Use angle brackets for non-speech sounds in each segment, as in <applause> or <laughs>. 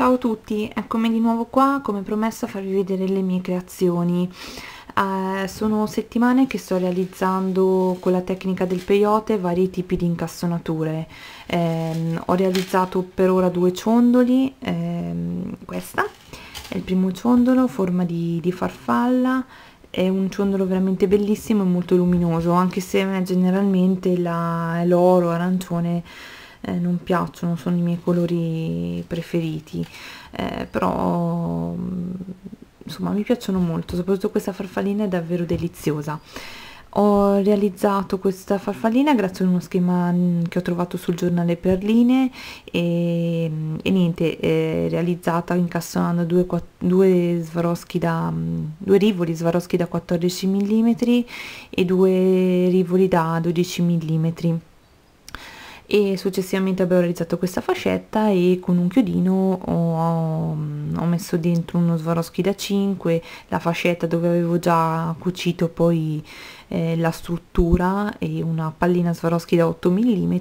Ciao a tutti, eccomi di nuovo qua come promesso a farvi vedere le mie creazioni. Eh, sono settimane che sto realizzando con la tecnica del peyote vari tipi di incassonature. Eh, ho realizzato per ora due ciondoli, eh, questa è il primo ciondolo, forma di, di farfalla, è un ciondolo veramente bellissimo e molto luminoso, anche se generalmente l'oro arancione eh, non piacciono, sono i miei colori preferiti, eh, però mm, insomma mi piacciono molto, soprattutto questa farfallina è davvero deliziosa. Ho realizzato questa farfallina grazie a uno schema mm, che ho trovato sul giornale Perline e, mm, e niente, è realizzata incastonando due, due, svaroschi da, due rivoli svaroschi da 14 mm e due rivoli da 12 mm e successivamente abbiamo realizzato questa fascetta e con un chiodino ho, ho messo dentro uno swarovski da 5 la fascetta dove avevo già cucito poi eh, la struttura e una pallina swarovski da 8 mm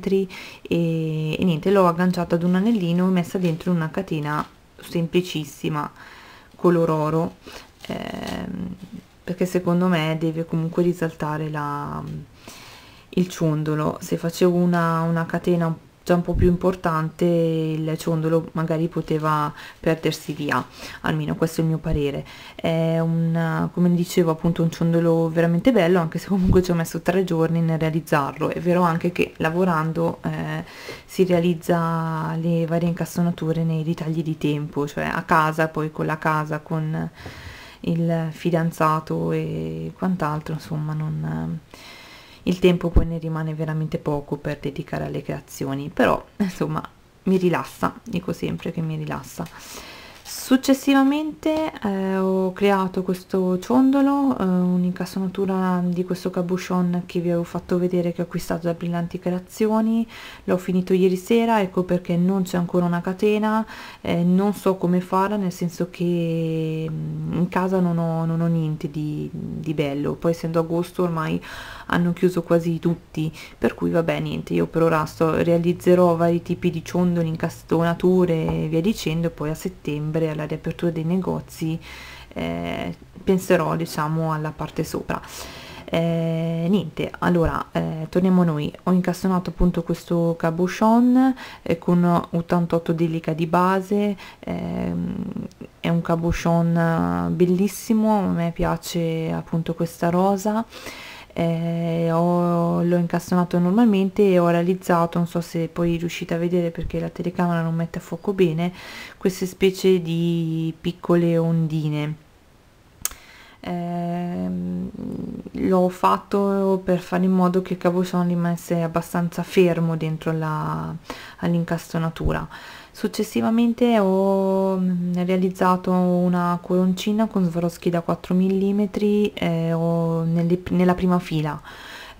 e, e niente l'ho agganciata ad un anellino e messa dentro una catena semplicissima color oro eh, perché secondo me deve comunque risaltare la il ciondolo se facevo una, una catena già un po' più importante il ciondolo magari poteva perdersi via almeno questo è il mio parere è un come dicevo appunto un ciondolo veramente bello anche se comunque ci ho messo tre giorni nel realizzarlo è vero anche che lavorando eh, si realizza le varie incastonature nei ritagli di tempo cioè a casa poi con la casa con il fidanzato e quant'altro insomma non il tempo poi ne rimane veramente poco per dedicare alle creazioni, però insomma mi rilassa, dico sempre che mi rilassa. Successivamente eh, ho creato questo ciondolo, eh, un'incassonatura di questo cabuchon che vi avevo fatto vedere che ho acquistato da Brillanti Creazioni, l'ho finito ieri sera, ecco perché non c'è ancora una catena, eh, non so come farla nel senso che mm, in casa non ho, non ho niente di, di bello, poi essendo agosto ormai hanno chiuso quasi tutti, per cui vabbè niente, io per ora sto, realizzerò vari tipi di ciondoli, incastonature e via dicendo, poi a settembre alla riapertura dei negozi eh, penserò diciamo alla parte sopra. Eh, niente, allora eh, torniamo a noi. Ho incastonato appunto questo cabochon eh, con 88 d'elica di base, ehm, è un cabochon eh, bellissimo, a me piace appunto questa rosa eh, ho, l'ho incastonato normalmente e ho realizzato, non so se poi riuscite a vedere perché la telecamera non mette a fuoco bene, queste specie di piccole ondine eh, l'ho fatto per fare in modo che il cabochon rimanesse abbastanza fermo dentro all'incastonatura successivamente ho mm, realizzato una coroncina con Swarovski da 4 mm eh, nelle, nella prima fila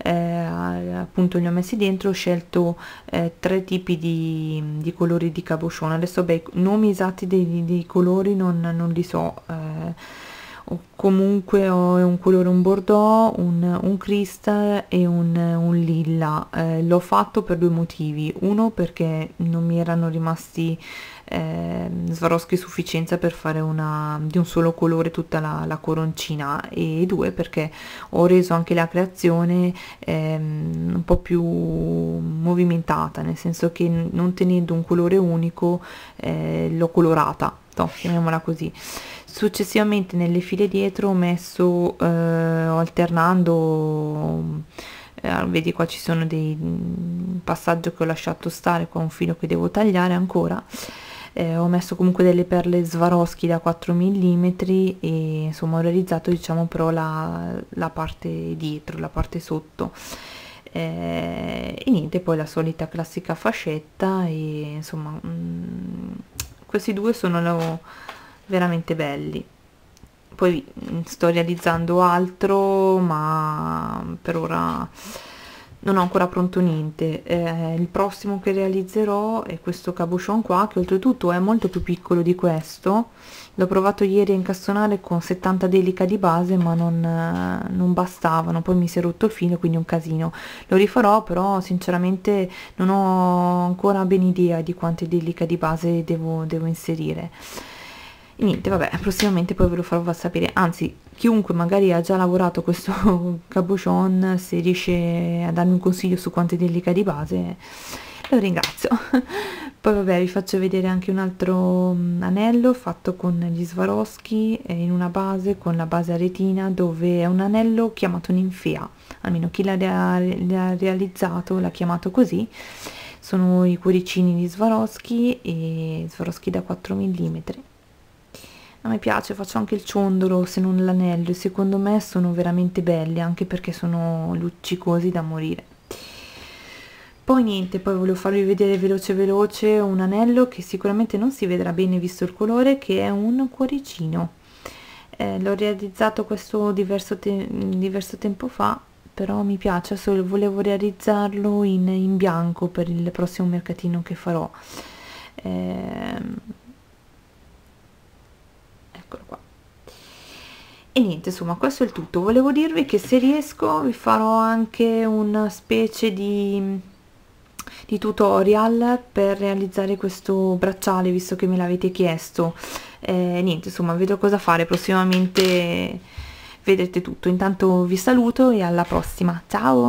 eh, appunto li ho messi dentro ho scelto eh, tre tipi di, di, colori di cabochon adesso beh nomi esatti dei, dei colori non, non li so eh, o comunque ho un colore un bordeaux, un, un crystal e un, un lilla. Eh, l'ho fatto per due motivi, uno perché non mi erano rimasti eh, Swarovski sufficienza per fare una, di un solo colore tutta la, la, coroncina e due perché ho reso anche la creazione ehm, un po' più movimentata, nel senso che non tenendo un colore unico eh, l'ho colorata piatto chiamiamola così successivamente nelle file dietro ho messo eh, alternando eh, ah, vedi qua ci sono dei mm, passaggio che ho lasciato stare qua un filo che devo tagliare ancora eh, ho messo comunque delle perle Swarovski da 4 mm e insomma ho realizzato diciamo però la, la parte dietro, la parte sotto eh, e niente poi la solita classica fascetta e insomma mh, mm, questi due sono veramente belli poi mm, sto realizzando altro ma per ora non ho ancora pronto niente eh, il prossimo che realizzerò è questo cabochon qua che oltretutto è molto più piccolo di questo l'ho provato ieri a incastonare con 70 delica di base ma non, non, bastavano poi mi si è rotto il filo quindi un casino lo rifarò però sinceramente non ho ancora ben idea di quante delica di base devo, devo inserire e niente vabbè prossimamente poi ve lo farò sapere anzi chiunque magari ha già lavorato questo <laughs> cabochon se riesce a darmi un consiglio su quante delica di base lo ringrazio <laughs> poi vabbè vi faccio vedere anche un altro mm, anello fatto con gli Swarovski eh, in una base con la base a retina dove è un anello chiamato ninfea almeno chi l'ha rea realizzato l'ha chiamato così sono i cuoricini di Swarovski e Swarovski da 4 mm a me piace, faccio anche il ciondolo se non l'anello e secondo me sono veramente belli anche perché sono luccicosi da morire poi niente poi volevo farvi vedere veloce veloce un anello che sicuramente non si vedrà bene visto il colore che è un cuoricino eh, l'ho realizzato questo diverso, te diverso tempo fa però mi piace solo volevo realizzarlo in, in, bianco per il prossimo mercatino che farò ehm, eccolo qua e niente insomma questo è il tutto volevo dirvi che se riesco vi farò anche una specie di di tutorial per realizzare questo bracciale visto che me l'avete chiesto eh, niente insomma vedo cosa fare prossimamente vedrete tutto intanto vi saluto e alla prossima ciao